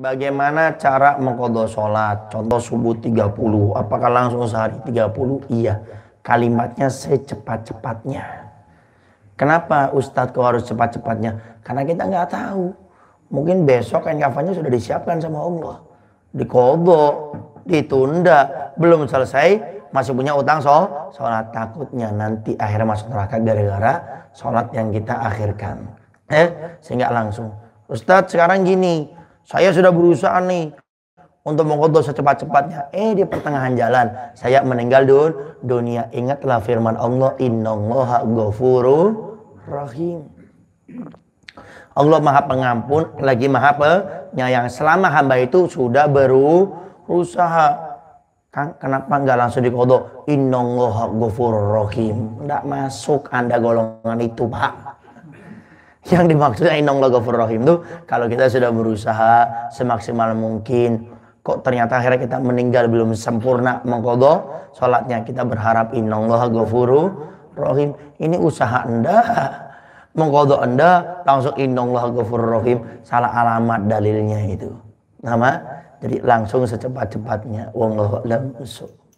Bagaimana cara mengkodok sholat? Contoh subuh 30. Apakah langsung sehari 30? Iya. Kalimatnya secepat-cepatnya. Kenapa Ustadz kau harus cepat-cepatnya? Karena kita nggak tahu. Mungkin besok kain kafannya sudah disiapkan sama Allah. Dikodoh, ditunda, belum selesai, masih punya utang sholat. sholat takutnya nanti akhirnya masuk neraka gara-gara sholat yang kita akhirkan. Eh, sehingga langsung. Ustadz sekarang gini, saya sudah berusaha nih untuk mengkodok secepat-cepatnya. Eh di pertengahan jalan saya meninggal dun dunia. Ingatlah firman Allah innallaha ghafurur rahim. Allah maha pengampun lagi maha penyayang. Selama hamba itu sudah berusaha. Kan, kenapa nggak langsung dikodok? Innallaha ghafurur rahim. Nggak masuk Anda golongan itu, Pak. Yang dimaksud inong ghafur rahim itu kalau kita sudah berusaha semaksimal mungkin kok ternyata akhirnya kita meninggal belum sempurna mengkodok sholatnya kita berharap innallahu gofuru rohim ini usaha anda mengkodok anda langsung inong gofuru rohim salah alamat dalilnya itu nama jadi langsung secepat-cepatnya wong wallahu usuk.